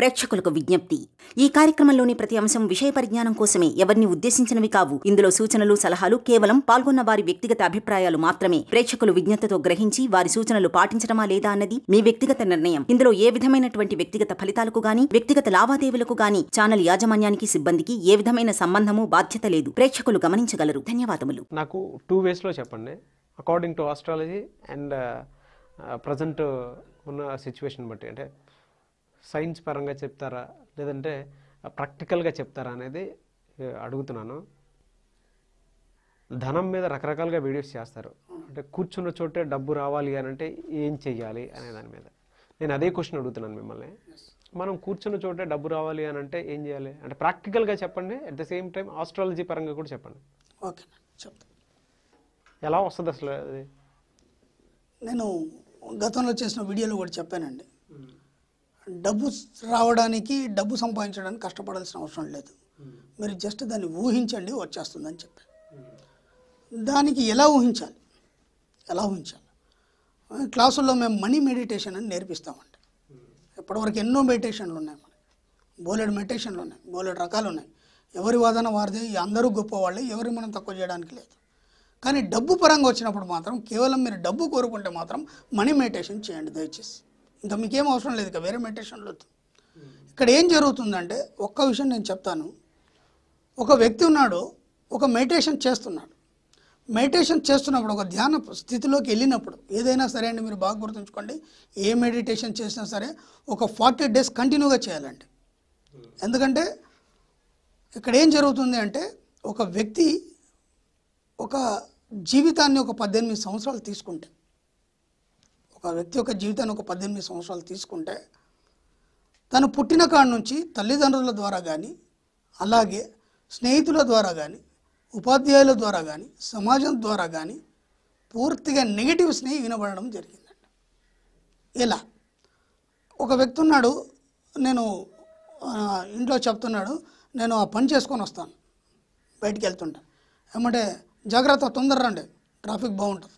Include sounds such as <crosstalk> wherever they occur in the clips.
ప్రేక్షకులకు విజ్ఞప్తి ఈ కార్యక్రమంలోని ప్రతి అంశం విషయ పరిజ్ఞానం కోసమే ఎవరిని ఉద్దేశించినవి కావు ఇందులో సూచనలు సలహాలు కేవలం పాల్గొన్న వారి వ్యక్తిగత అభిప్రాయాలు మాత్రమే ప్రేక్షకులు విజ్ఞతతో గ్రహించి వారి సూచనలు పాటించడమా లేదా అన్నది మీ వ్యక్తిగత నిర్ణయం ఇందులో ఏ విధమైనటువంటి వ్యక్తిగత ఫలితాలకు గాని వ్యక్తిగత లావాదేవీలకు గాని ఛానల్ యాజమాన్యానికి సిబ్బందికి ఏ విధమైన సంబంధము బాధ్యత లేదు ప్రేక్షకులు గమనించగలరు ధన్యవాదములు నాకు టూ వేస్ లో చెప్పండి according to astrology and present ఉన్న సిచ్యువేషన్ బట్టి అంటే సైన్స్ పరంగా చెప్తారా లేదంటే ప్రాక్టికల్గా చెప్తారా అనేది అడుగుతున్నాను ధనం మీద రకరకాలుగా వీడియోస్ చేస్తారు అంటే కూర్చున్న చోటే డబ్బు రావాలి అని అంటే ఏం చెయ్యాలి అనే దాని మీద నేను అదే క్వశ్చన్ అడుగుతున్నాను మిమ్మల్ని మనం కూర్చున్న చోటే డబ్బు రావాలి అని అంటే ఏం చేయాలి అంటే ప్రాక్టికల్గా చెప్పండి at the same time astrology పరంగా కూడా చెప్పండి ఓకే చెప్తాను ఎలా వస్తుంది అసలు అది నేను గతంలో చేసిన వీడియోలో కూడా చెప్పానండి డబ్బు రావడానికి డబ్బు సంపాదించడానికి కష్టపడాల్సిన అవసరం లేదు మీరు జస్ట్ దాన్ని ఊహించండి వచ్చేస్తుందని చెప్పి దానికి ఎలా ఊహించాలి ఎలా ఊహించాలి క్లాసుల్లో మేము మనీ మెడిటేషన్ అని నేర్పిస్తామండి ఇప్పటివరకు ఎన్నో మెడిటేషన్లు ఉన్నాయి మనకి బోలెడు మెడిటేషన్లు ఉన్నాయి బోలెడు రకాలు ఉన్నాయి ఎవరి వాదన వారిది అందరూ గొప్పవాళ్ళే ఎవరి మనం తక్కువ చేయడానికి లేదు కానీ డబ్బు పరంగా వచ్చినప్పుడు మాత్రం కేవలం మీరు డబ్బు కోరుకుంటే మాత్రం మనీ మెడిటేషన్ చేయండి దయచేసి ఇంకా మీకేం అవసరం లేదు ఇక వేరే మెడిటేషన్లో ఇక్కడ ఏం జరుగుతుందంటే ఒక్క విషయం నేను చెప్తాను ఒక వ్యక్తి ఉన్నాడు ఒక మెడిటేషన్ చేస్తున్నాడు మెడిటేషన్ చేస్తున్నప్పుడు ఒక ధ్యాన స్థితిలోకి వెళ్ళినప్పుడు ఏదైనా సరే అండి మీరు బాగా గుర్తుంచుకోండి ఏ మెడిటేషన్ చేసినా సరే ఒక ఫార్టీ డేస్ కంటిన్యూగా చేయాలండి ఎందుకంటే ఇక్కడ ఏం జరుగుతుంది అంటే ఒక వ్యక్తి ఒక జీవితాన్ని ఒక పద్దెనిమిది సంవత్సరాలు తీసుకుంటే వ్యక్తి యొక్క జీవితాన్ని ఒక పద్దెనిమిది సంవత్సరాలు తీసుకుంటే తను పుట్టిన కాడ నుంచి తల్లిదండ్రుల ద్వారా కానీ అలాగే స్నేహితుల ద్వారా కానీ ఉపాధ్యాయుల ద్వారా కానీ సమాజం ద్వారా కానీ పూర్తిగా నెగిటివ్ స్నేహి వినబడడం జరిగిందండి ఇలా ఒక వ్యక్తి ఉన్నాడు నేను ఇంట్లో చెప్తున్నాడు నేను ఆ పని చేసుకొని వస్తాను బయటికి వెళ్తుంటా ఏమంటే జాగ్రత్త తొందర రండి ట్రాఫిక్ బాగుంటుంది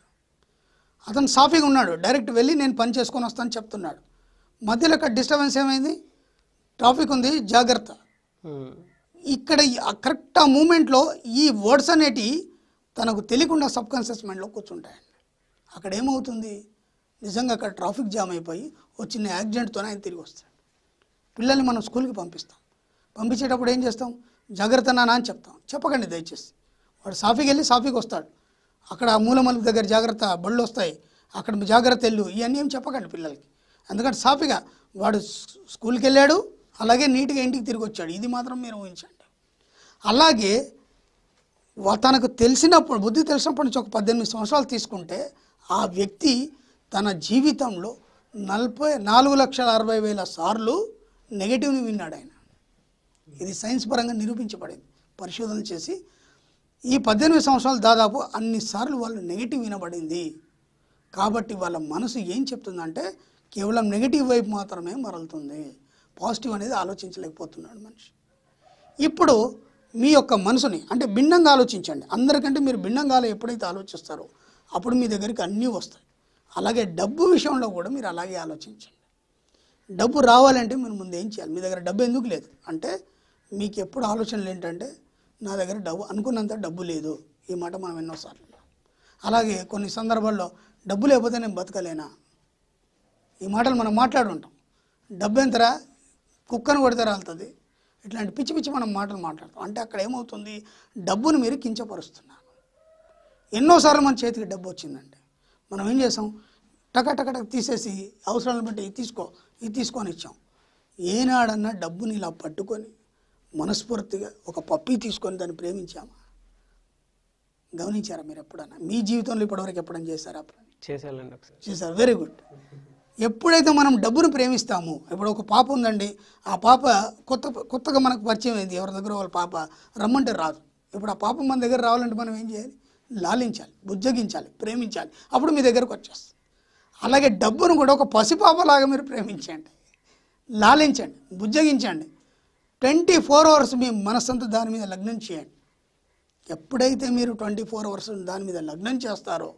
అతను సాఫీగా ఉన్నాడు డైరెక్ట్ వెళ్ళి నేను పని చేసుకొని వస్తాను చెప్తున్నాడు మధ్యలో అక్కడ డిస్టర్బెన్స్ ఏమైంది ట్రాఫిక్ ఉంది జాగ్రత్త hmm. ఇక్కడ కరెక్ట్ ఆ మూమెంట్లో ఈ వర్డ్స్ అనేటి తనకు తెలియకుండా సబ్ కాన్షియస్ మైండ్లో కూర్చుంటాయండి అక్కడ ఏమవుతుంది నిజంగా అక్కడ ట్రాఫిక్ జామ్ అయిపోయి వచ్చిన యాక్సిడెంట్తో ఆయన తిరిగి వస్తాడు పిల్లల్ని మనం స్కూల్కి పంపిస్తాం పంపించేటప్పుడు ఏం చేస్తాం జాగ్రత్త నానా అని చెప్తాం చెప్పకండి దయచేసి వాడు సాఫీకి వెళ్ళి సాఫీకి వస్తాడు అక్కడ మూలమలుపు దగ్గర జాగ్రత్త బళ్ళు వస్తాయి అక్కడ జాగ్రత్త వెళ్ళు ఇవన్నీ ఏం చెప్పకండి పిల్లలకి ఎందుకంటే సాఫీగా వాడు స్కూల్కి వెళ్ళాడు అలాగే నీట్గా ఇంటికి తిరిగి వచ్చాడు ఇది మాత్రం మీరు ఊహించండి అలాగే తనకు తెలిసినప్పుడు బుద్ధి తెలిసినప్పటి నుంచి ఒక పద్దెనిమిది సంవత్సరాలు తీసుకుంటే ఆ వ్యక్తి తన జీవితంలో నలభై నాలుగు లక్షల అరవై వేల సార్లు నెగిటివ్ని విన్నాడు ఆయన ఇది సైన్స్ పరంగా నిరూపించబడింది పరిశోధన చేసి ఈ పద్దెనిమిది సంవత్సరాలు దాదాపు అన్నిసార్లు వాళ్ళు నెగిటివ్ వినబడింది కాబట్టి వాళ్ళ మనసు ఏం చెప్తుందంటే కేవలం నెగిటివ్ వైపు మాత్రమే మరలుతుంది పాజిటివ్ అనేది ఆలోచించలేకపోతున్నాడు మనిషి ఇప్పుడు మీ యొక్క మనసుని అంటే భిన్నంగా ఆలోచించండి అందరికంటే మీరు భిన్నంగా ఎప్పుడైతే ఆలోచిస్తారో అప్పుడు మీ దగ్గరికి అన్నీ వస్తాయి అలాగే డబ్బు విషయంలో కూడా మీరు అలాగే ఆలోచించండి డబ్బు రావాలంటే మీరు ముందు ఏం చేయాలి మీ దగ్గర డబ్బు ఎందుకు లేదు అంటే మీకు ఎప్పుడు ఆలోచనలు ఏంటంటే నా దగ్గర డబ్బు అనుకున్నంత డబ్బు లేదు ఈ మాట మనం ఎన్నోసార్లు అలాగే కొన్ని సందర్భాల్లో డబ్బు లేకపోతే నేను బతకలేనా ఈ మాటలు మనం మాట్లాడుంటాం డబ్బు ఎంతరా కుక్కను కొడితే రాలుతుంది ఇట్లాంటి పిచ్చి పిచ్చి మనం మాటలు మాట్లాడతాం అంటే అక్కడ ఏమవుతుంది డబ్బును మీరు కించపరుస్తున్నారు ఎన్నోసార్లు మన చేతికి డబ్బు వచ్చిందండి మనం ఏం చేసాం టకటకటక తీసేసి అవసరాలను బట్టి ఇది తీసుకో ఇది తీసుకొని ఇచ్చాం ఏనాడన్నా డబ్బుని ఇలా పట్టుకొని మనస్ఫూర్తిగా ఒక పప్పి తీసుకొని దాన్ని ప్రేమించామా గమనించారా మీరు ఎప్పుడన్నా మీ జీవితంలో ఇప్పటివరకు ఎప్పుడన్నా చేశారా చేశానండి ఒకసారి చేశారు వెరీ గుడ్ ఎప్పుడైతే మనం డబ్బును ప్రేమిస్తామో ఇప్పుడు ఒక పాప ఉందండి ఆ పాప కొత్త కొత్తగా మనకు పరిచయం అయింది ఎవరి దగ్గర వాళ్ళ పాప రమ్మంటే రాదు ఇప్పుడు ఆ పాప మన దగ్గర రావాలంటే మనం ఏం చేయాలి లాలించాలి బుజ్జగించాలి ప్రేమించాలి అప్పుడు మీ దగ్గరకు వచ్చేస్తుంది అలాగే డబ్బును కూడా ఒక పసిపాపలాగా మీరు ప్రేమించండి లాలించండి బుజ్జగించండి ట్వంటీ ఫోర్ అవర్స్ మీ మనస్సంతా దాని మీద లగ్నం చేయండి ఎప్పుడైతే మీరు ట్వంటీ ఫోర్ అవర్స్ దాని మీద లగ్నం చేస్తారో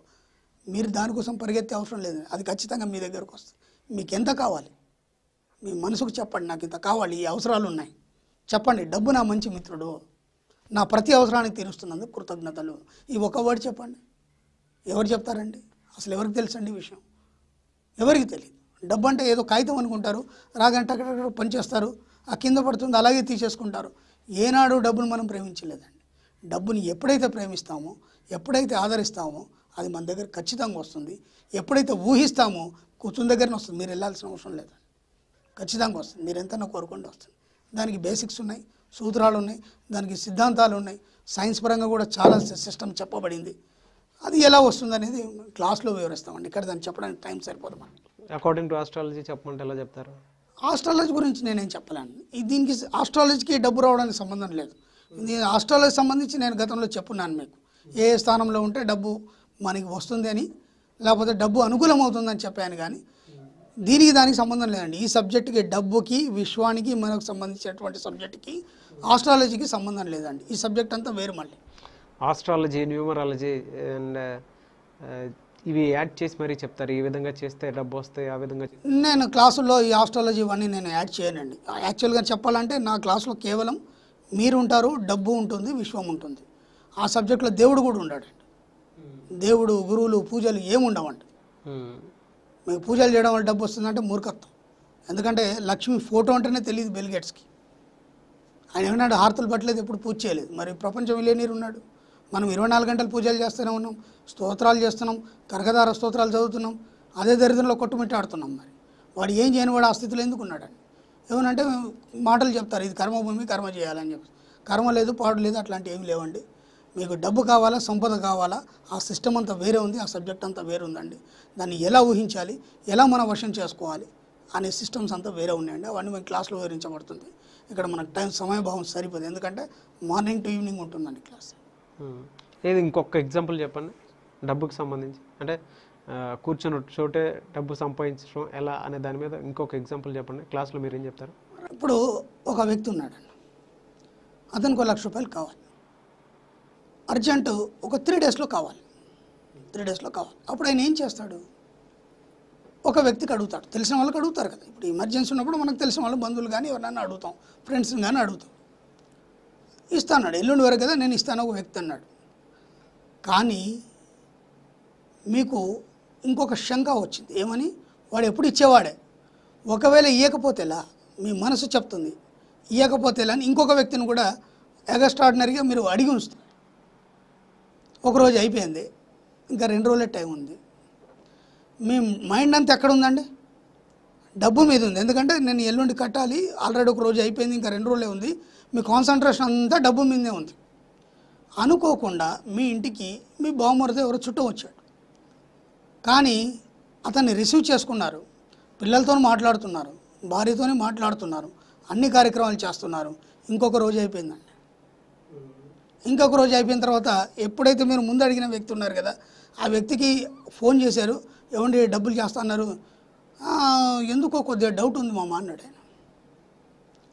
మీరు దానికోసం పరిగెత్తే అవసరం లేదు అది ఖచ్చితంగా మీ దగ్గరకు వస్తుంది మీకు ఎంత కావాలి మీ మనసుకు చెప్పండి నాకు ఇంత కావాలి ఈ అవసరాలు ఉన్నాయి చెప్పండి డబ్బు నా మంచి మిత్రుడు నా ప్రతి అవసరానికి తీరుస్తున్నందుకు కృతజ్ఞతలు ఈ ఒక్క వర్డ్ చెప్పండి ఎవరు చెప్తారండి అసలు ఎవరికి తెలుసండి విషయం ఎవరికి తెలియదు డబ్బు అంటే ఏదో కాగితం అనుకుంటారు రాగంటే అక్కడ పనిచేస్తారు ఆ కింద పడుతుంది అలాగే తీసేసుకుంటారు ఏనాడు డబ్బును మనం ప్రేమించలేదండి డబ్బుని ఎప్పుడైతే ప్రేమిస్తామో ఎప్పుడైతే ఆదరిస్తామో అది మన దగ్గర ఖచ్చితంగా వస్తుంది ఎప్పుడైతే ఊహిస్తామో కూర్చుని దగ్గరనే వస్తుంది మీరు వెళ్ళాల్సిన అవసరం లేదు ఖచ్చితంగా వస్తుంది మీరు ఎంత కోరుకుంటే వస్తుంది దానికి బేసిక్స్ ఉన్నాయి సూత్రాలు ఉన్నాయి దానికి సిద్ధాంతాలు ఉన్నాయి సైన్స్ పరంగా కూడా చాలా సిస్టమ్ చెప్పబడింది అది ఎలా వస్తుంది అనేది క్లాస్లో వివరిస్తామండి ఇక్కడ దాన్ని చెప్పడానికి టైం సరిపోదు మనకి అకార్డింగ్ టు ఆస్ట్రాలజీ చెప్పమంటే ఎలా చెప్తారు ఆస్ట్రాలజీ గురించి నేనేం చెప్పలేను దీనికి ఆస్ట్రాలజీకి డబ్బు రావడానికి సంబంధం లేదు ఆస్ట్రాలజీ సంబంధించి నేను గతంలో చెప్పున్నాను మీకు ఏ స్థానంలో ఉంటే డబ్బు మనకి వస్తుంది అని లేకపోతే డబ్బు అనుకూలం అవుతుందని చెప్పాను కానీ దీనికి దానికి సంబంధం లేదండి ఈ సబ్జెక్టుకి డబ్బుకి విశ్వానికి మనకు సంబంధించినటువంటి సబ్జెక్టుకి ఆస్ట్రాలజీకి సంబంధం లేదండి ఈ సబ్జెక్ట్ అంతా వేరు మళ్ళీ ఆస్ట్రాలజీ న్యూమరాలజీ అండ్ ఇవి యాడ్ చేసి మరీ చెప్తారు ఈ విధంగా చేస్తే డబ్బు వస్తే ఆ విధంగా నేను క్లాసుల్లో ఈ ఆస్ట్రాలజీ ఇవన్నీ నేను యాడ్ చేయనండి యాక్చువల్గా చెప్పాలంటే నా క్లాసులో కేవలం మీరు ఉంటారు డబ్బు ఉంటుంది విశ్వం ఉంటుంది ఆ సబ్జెక్ట్లో దేవుడు కూడా ఉండాడండి దేవుడు గురువులు పూజలు ఏముండవండి మీకు పూజలు చేయడం వల్ల డబ్బు వస్తుందంటే మూర్ఖత్వం ఎందుకంటే లక్ష్మి ఫోటో అంటేనే తెలియదు బెల్గేట్స్కి ఆయన ఏమన్నాడు హార్తలు పట్టలేదు ఎప్పుడు పూజ చేయలేదు మరి ప్రపంచం లేనిరు ఉన్నాడు మనం ఇరవై నాలుగు గంటలు పూజలు చేస్తూనే ఉన్నాం స్తోత్రాలు చేస్తున్నాం కర్గధార స్తోత్రాలు చదువుతున్నాం అదే దరిద్రంలో కొట్టుమిట్టాడుతున్నాం మరి వాడు ఏం చేయని వాడు ఆ స్థితిలో ఎందుకు ఉన్నాడని ఏమనంటే మాటలు చెప్తారు ఇది కర్మభూమి కర్మ చేయాలని చెప్పి కర్మ లేదు పాడు లేదు అట్లాంటివి ఏమి లేవండి మీకు డబ్బు కావాలా సంపద కావాలా ఆ సిస్టమ్ అంతా వేరే ఉంది ఆ సబ్జెక్ట్ అంతా వేరే ఉందండి దాన్ని ఎలా ఊహించాలి ఎలా మనం వశం చేసుకోవాలి అనే సిస్టమ్స్ అంతా వేరే ఉన్నాయండి అవన్నీ మేము క్లాస్లో వివరించబడుతుంది ఇక్కడ మనకు టైం సమయభావం సరిపోదు ఎందుకంటే మార్నింగ్ టు ఈవినింగ్ ఉంటుందండి క్లాస్ లేదు ఇంకొక ఎగ్జాంపుల్ చెప్పండి డబ్బుకి సంబంధించి అంటే కూర్చొని చోటే డబ్బు సంపాదించడం ఎలా అనే దాని మీద ఇంకొక ఎగ్జాంపుల్ చెప్పండి క్లాస్లో మీరు ఏం చెప్తారు ఇప్పుడు ఒక వ్యక్తి ఉన్నాడండి అతనికి ఒక లక్ష రూపాయలు కావాలి అర్జెంటు ఒక త్రీ డేస్లో కావాలి త్రీ డేస్లో కావాలి అప్పుడు ఆయన ఏం చేస్తాడు ఒక వ్యక్తికి అడుగుతాడు తెలిసిన వాళ్ళకి అడుగుతారు కదా ఇప్పుడు ఎమర్జెన్సీ ఉన్నప్పుడు మనకు తెలిసిన వాళ్ళు బంధువులు కానీ ఎవరైనా అడుగుతాం ఫ్రెండ్స్ని కానీ అడుగుతాం ఇస్తాన్నాడు ఎల్లుండి వరకు కదా నేను ఇస్తాను ఒక వ్యక్తి అన్నాడు కానీ మీకు ఇంకొక శంక వచ్చింది ఏమని వాడు ఎప్పుడు ఇచ్చేవాడే ఒకవేళ ఇవ్వకపోతేలా మీ మనసు చెప్తుంది ఇవ్వకపోతేలా అని ఇంకొక వ్యక్తిని కూడా ఎగస్ట్రాడినరీగా మీరు అడిగి ఉంచుతారు ఒకరోజు అయిపోయింది ఇంకా రెండు రోజులే టైం ఉంది మీ మైండ్ అంతా ఎక్కడ ఉందండి డబ్బు మీద ఉంది ఎందుకంటే నేను ఎల్లుండి కట్టాలి ఆల్రెడీ ఒక రోజు అయిపోయింది ఇంకా రెండు రోజులే ఉంది మీ కాన్సన్ట్రేషన్ అంతా డబ్బు మీదే ఉంది అనుకోకుండా మీ ఇంటికి మీ బావమరిది ఎవరు చుట్టూ వచ్చాడు కానీ అతన్ని రిసీవ్ చేసుకున్నారు పిల్లలతో మాట్లాడుతున్నారు భార్యతోనే మాట్లాడుతున్నారు అన్ని కార్యక్రమాలు చేస్తున్నారు ఇంకొక రోజు అయిపోయిందండి ఇంకొక రోజు అయిపోయిన తర్వాత ఎప్పుడైతే మీరు ముందు అడిగిన వ్యక్తి ఉన్నారు కదా ఆ వ్యక్తికి ఫోన్ చేశారు ఏమండి డబ్బులు చేస్తున్నారు ఎందుకో కొద్దిగా డౌట్ ఉంది మామ అన్నాడు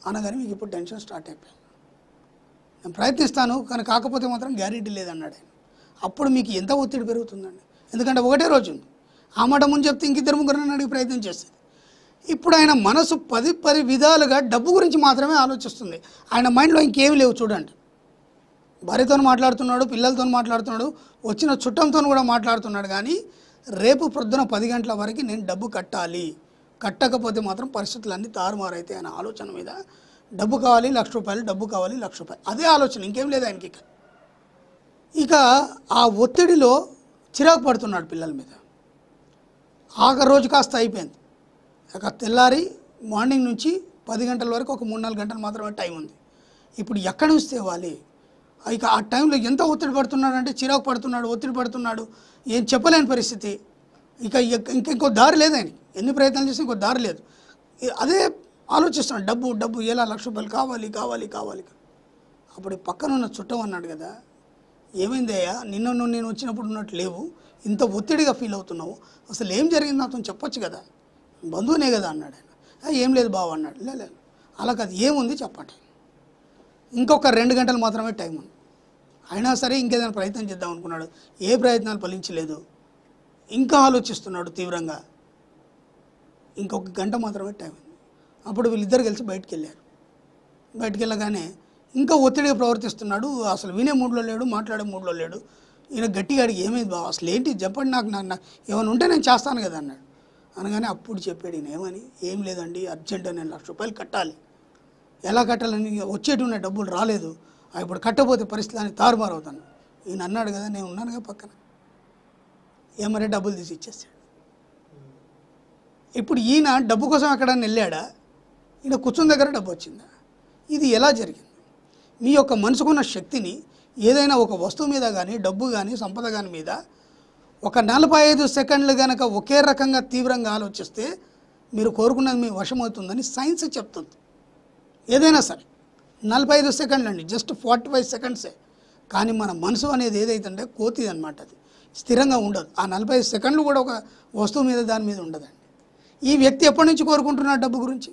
ఆయన అనగానే మీకు ఇప్పుడు టెన్షన్ స్టార్ట్ అయిపోయింది నేను ప్రయత్నిస్తాను కానీ కాకపోతే మాత్రం గ్యారెంటీ లేదన్నాడు ఆయన అప్పుడు మీకు ఎంత ఒత్తిడి పెరుగుతుందండి ఎందుకంటే ఒకటే రోజు ఉంది ఆ మాట ముందు చెప్తే ఇంక ఇద్దరు ముగ్గురు అడిగి ప్రయత్నం చేస్తుంది ఇప్పుడు ఆయన మనసు పది పది విధాలుగా డబ్బు గురించి మాత్రమే ఆలోచిస్తుంది ఆయన మైండ్లో ఇంకేమి లేవు చూడండి భార్యతో మాట్లాడుతున్నాడు పిల్లలతో మాట్లాడుతున్నాడు వచ్చిన చుట్టంతో కూడా మాట్లాడుతున్నాడు కానీ రేపు ప్రొద్దున పది గంటల వరకు నేను డబ్బు కట్టాలి కట్టకపోతే మాత్రం పరిస్థితులన్నీ తారుమారైతాయి అనే ఆలోచన మీద డబ్బు కావాలి లక్ష రూపాయలు డబ్బు కావాలి లక్ష రూపాయలు అదే ఆలోచన ఇంకేం లేదు ఆయనకి ఇక ఇక ఆ ఒత్తిడిలో చిరాకు పడుతున్నాడు పిల్లల మీద ఆఖరి రోజు కాస్త అయిపోయింది ఇక తెల్లారి మార్నింగ్ నుంచి పది గంటల వరకు ఒక మూడు నాలుగు గంటలు మాత్రమే టైం ఉంది ఇప్పుడు ఎక్కడ నుంచి తేవాలి ఇక ఆ టైంలో ఎంత ఒత్తిడి పడుతున్నాడంటే చిరాకు పడుతున్నాడు ఒత్తిడి పడుతున్నాడు ఏం చెప్పలేని పరిస్థితి ఇక ఇంక ఇంకో దారి లేదని ఎన్ని ప్రయత్నాలు చేసినా ఇంకో దారి లేదు అదే ఆలోచిస్తున్నాడు డబ్బు డబ్బు ఎలా లక్ష రూపాయలు కావాలి కావాలి కావాలి అప్పుడు పక్కనున్న చుట్టం అన్నాడు కదా ఏమైందయ్యా నిన్న నువ్వు నేను వచ్చినప్పుడు ఉన్నట్టు లేవు ఇంత ఒత్తిడిగా ఫీల్ అవుతున్నావు అసలు ఏం జరిగింది అతను చెప్పొచ్చు కదా బంధువునే కదా అన్నాడు ఆయన ఏం లేదు బావ అన్నాడు లేదు అలా కాదు ఏముంది చెప్పండి ఇంకొక రెండు గంటలు మాత్రమే టైం ఉంది అయినా సరే ఇంకేదైనా ప్రయత్నం చేద్దాం అనుకున్నాడు ఏ ప్రయత్నాలు ఫలించలేదు ఇంకా ఆలోచిస్తున్నాడు తీవ్రంగా ఇంకొక గంట మాత్రమే టైం అప్పుడు వీళ్ళిద్దరు కలిసి బయటికి వెళ్ళారు బయటికి వెళ్ళగానే ఇంకా ఒత్తిడిగా ప్రవర్తిస్తున్నాడు అసలు వినే మూడ్లో లేడు మాట్లాడే మూడ్లో లేడు ఈయన గట్టిగా అడిగి ఏమైంది బాబు అసలు ఏంటి చెప్పండి నాకు నాకు ఏమైనా ఉంటే నేను చేస్తాను కదా అన్నాడు అనగానే అప్పుడు చెప్పాడు ఈయన ఏమని ఏం లేదండి అర్జెంట్ నేను లక్ష రూపాయలు కట్టాలి ఎలా కట్టాలని ఉన్న డబ్బులు రాలేదు ఇప్పుడు కట్టబోతే పరిస్థితి అని తారుమారు అవుతాను ఈయన అన్నాడు కదా నేను ఉన్నానుగా పక్కన ఏమరే డబ్బులు తీసి ఇచ్చేసాడు ఇప్పుడు ఈయన డబ్బు కోసం ఎక్కడన్నా వెళ్ళాడా ఈయన కూర్చున్న దగ్గర డబ్బు వచ్చిందా ఇది ఎలా జరిగింది మీ యొక్క మనసుకున్న శక్తిని ఏదైనా ఒక వస్తువు మీద కానీ డబ్బు కానీ సంపద కానీ మీద ఒక నలభై ఐదు సెకండ్లు కనుక ఒకే రకంగా తీవ్రంగా ఆలోచిస్తే మీరు కోరుకున్నది మీ వశమవుతుందని సైన్స్ చెప్తుంది ఏదైనా సరే నలభై ఐదు సెకండ్లు అండి జస్ట్ ఫార్టీ ఫైవ్ సెకండ్సే కానీ మన మనసు అనేది ఏదైతుంటే కోతిది అనమాట అది స్థిరంగా ఉండదు ఆ నలభై సెకండ్లు కూడా ఒక వస్తువు మీద దాని మీద ఉండదండి ఈ వ్యక్తి ఎప్పటి నుంచి కోరుకుంటున్నాడు డబ్బు గురించి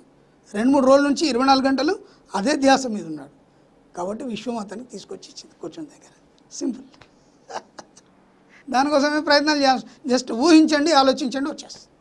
రెండు మూడు రోజుల నుంచి ఇరవై నాలుగు గంటలు అదే ధ్యాస మీద ఉన్నాడు కాబట్టి విశ్వం అతనికి తీసుకొచ్చి ఇచ్చింది కూర్చొని దగ్గర సింపుల్ <laughs> దానికోసమే ప్రయత్నాలు చేయాలి జస్ట్ ఊహించండి ఆలోచించండి వచ్చేస్తుంది